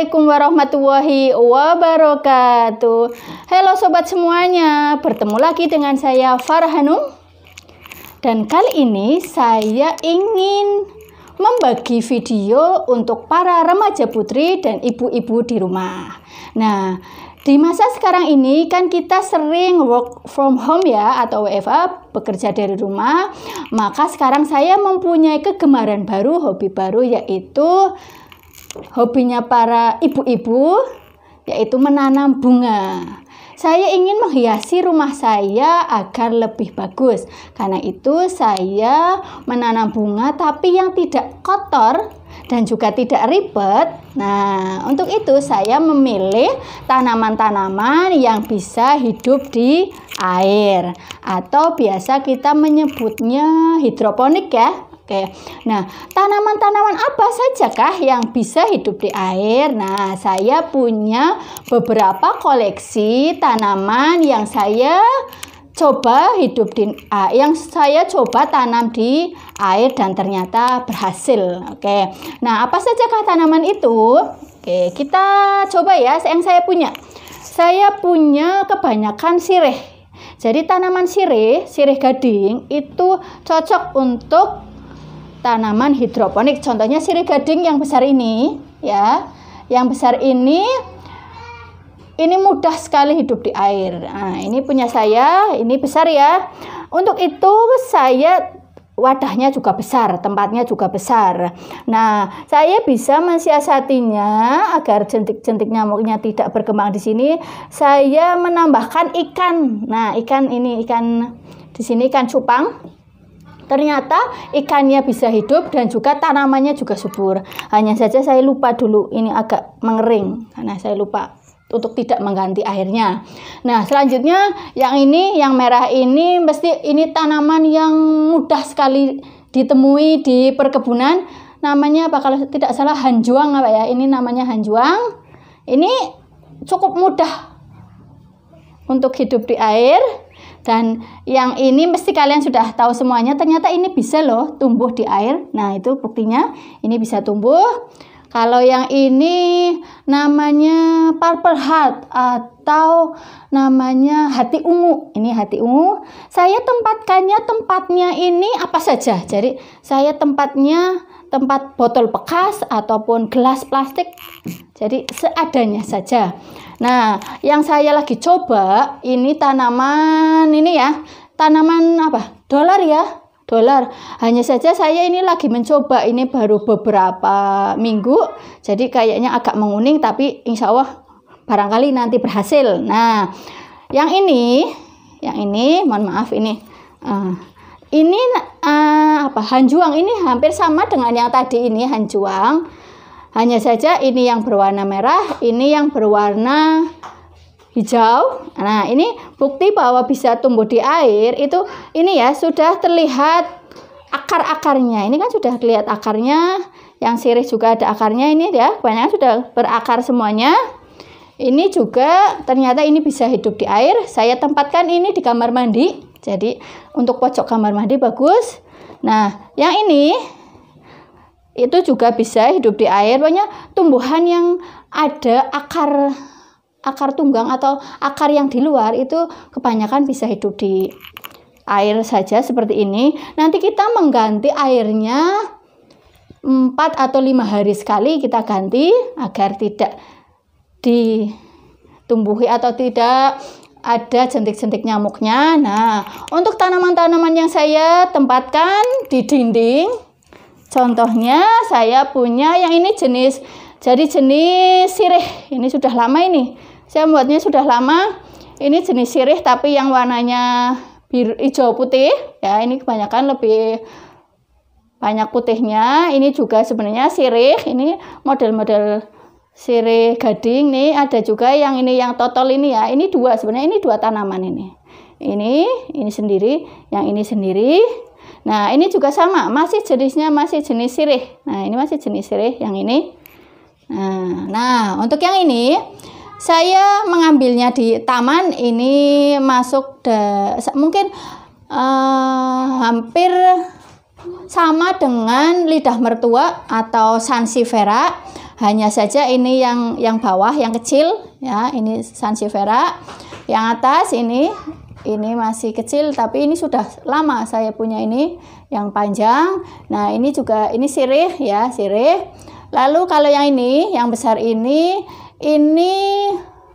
Assalamualaikum warahmatullahi wabarakatuh Halo sobat semuanya Bertemu lagi dengan saya Farhanum Dan kali ini saya ingin Membagi video untuk para remaja putri dan ibu-ibu di rumah Nah di masa sekarang ini kan kita sering work from home ya atau WFA bekerja dari rumah maka sekarang saya mempunyai kegemaran baru hobi baru yaitu hobinya para ibu-ibu yaitu menanam bunga. Saya ingin menghiasi rumah saya agar lebih bagus. Karena itu saya menanam bunga tapi yang tidak kotor dan juga tidak ribet. Nah, untuk itu saya memilih tanaman-tanaman yang bisa hidup di air atau biasa kita menyebutnya hidroponik ya. Oke. Nah, tanaman-tanaman apa sajakah yang bisa hidup di air? Nah, saya punya beberapa koleksi tanaman yang saya coba hidup di uh, yang saya coba tanam di air dan ternyata berhasil. Oke. Nah, apa sajakah tanaman itu? Oke, kita coba ya yang saya punya. Saya punya kebanyakan sirih. Jadi tanaman sirih, sirih gading itu cocok untuk tanaman hidroponik. Contohnya sirih gading yang besar ini, ya. Yang besar ini ini mudah sekali hidup di air. Nah, ini punya saya, ini besar ya. Untuk itu saya wadahnya juga besar, tempatnya juga besar. Nah, saya bisa mensiasatinya agar jentik-jentik nyamuknya tidak berkembang di sini. Saya menambahkan ikan. Nah, ikan ini ikan di sini ikan cupang Ternyata ikannya bisa hidup dan juga tanamannya juga subur. Hanya saja saya lupa dulu ini agak mengering karena saya lupa untuk tidak mengganti airnya. Nah, selanjutnya yang ini yang merah ini mesti ini tanaman yang mudah sekali ditemui di perkebunan. Namanya apa kalau tidak salah hanjuang apa ya? Ini namanya hanjuang. Ini cukup mudah untuk hidup di air. Dan yang ini mesti kalian sudah tahu semuanya, ternyata ini bisa loh tumbuh di air. Nah, itu buktinya ini bisa tumbuh. Kalau yang ini namanya purple heart atau namanya hati ungu. Ini hati ungu. Saya tempatkannya tempatnya ini apa saja. Jadi saya tempatnya tempat botol bekas ataupun gelas plastik. Jadi seadanya saja. Nah, yang saya lagi coba ini tanaman ini ya. Tanaman apa? Dolar ya dolar. Hanya saja saya ini lagi mencoba ini baru beberapa minggu, jadi kayaknya agak menguning tapi insya Allah barangkali nanti berhasil. Nah, yang ini, yang ini, mohon maaf ini, uh, ini uh, apa? Hanjuang ini hampir sama dengan yang tadi ini hanjuang, hanya saja ini yang berwarna merah, ini yang berwarna hijau. Nah, ini bukti bahwa bisa tumbuh di air itu ini ya sudah terlihat akar-akarnya. Ini kan sudah terlihat akarnya, yang sirih juga ada akarnya ini ya. banyak sudah berakar semuanya. Ini juga ternyata ini bisa hidup di air. Saya tempatkan ini di kamar mandi. Jadi untuk pojok kamar mandi bagus. Nah, yang ini itu juga bisa hidup di air. Banyak tumbuhan yang ada akar akar tunggang atau akar yang di luar itu kebanyakan bisa hidup di air saja seperti ini. Nanti kita mengganti airnya 4 atau lima hari sekali kita ganti agar tidak ditumbuhi atau tidak ada jentik-jentik nyamuknya. Nah, untuk tanaman-tanaman yang saya tempatkan di dinding, contohnya saya punya yang ini jenis, jadi jenis sirih. Ini sudah lama ini. Saya membuatnya sudah lama. Ini jenis sirih tapi yang warnanya biru hijau putih. Ya, ini kebanyakan lebih banyak putihnya. Ini juga sebenarnya sirih. Ini model-model sirih gading nih. Ada juga yang ini yang total ini ya. Ini dua sebenarnya ini dua tanaman ini. Ini ini sendiri, yang ini sendiri. Nah, ini juga sama, masih jenisnya masih jenis sirih. Nah, ini masih jenis sirih yang ini. Nah, nah untuk yang ini saya mengambilnya di taman ini masuk de, mungkin uh, hampir sama dengan lidah mertua atau sansifera hanya saja ini yang yang bawah yang kecil ya ini sansifera yang atas ini ini masih kecil tapi ini sudah lama saya punya ini yang panjang nah ini juga ini sirih ya sirih lalu kalau yang ini yang besar ini ini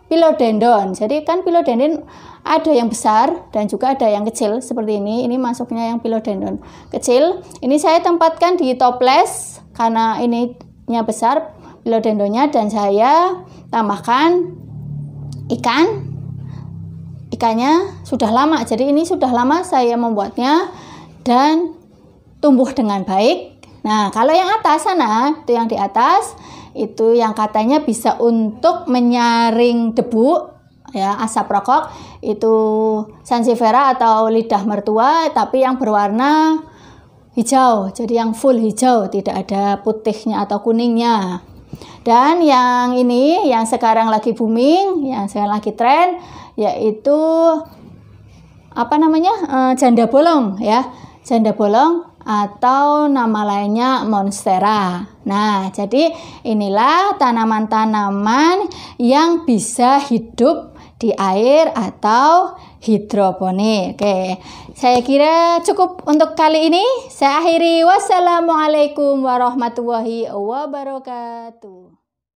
pilodendron. Jadi kan pilodendron ada yang besar dan juga ada yang kecil seperti ini. Ini masuknya yang pilodendron kecil. Ini saya tempatkan di toples karena ini nya besar pilodendronnya dan saya tambahkan ikan. Ikannya sudah lama. Jadi ini sudah lama saya membuatnya dan tumbuh dengan baik. Nah, kalau yang atas sana, itu yang di atas itu yang katanya bisa untuk menyaring debu ya asap rokok itu sansevera atau lidah mertua tapi yang berwarna hijau jadi yang full hijau tidak ada putihnya atau kuningnya dan yang ini yang sekarang lagi booming yang sekarang lagi tren yaitu apa namanya e, janda bolong ya janda bolong atau nama lainnya monstera. Nah, jadi inilah tanaman-tanaman yang bisa hidup di air atau hidroponik. Oke, saya kira cukup untuk kali ini. Saya akhiri. Wassalamualaikum warahmatullahi wabarakatuh.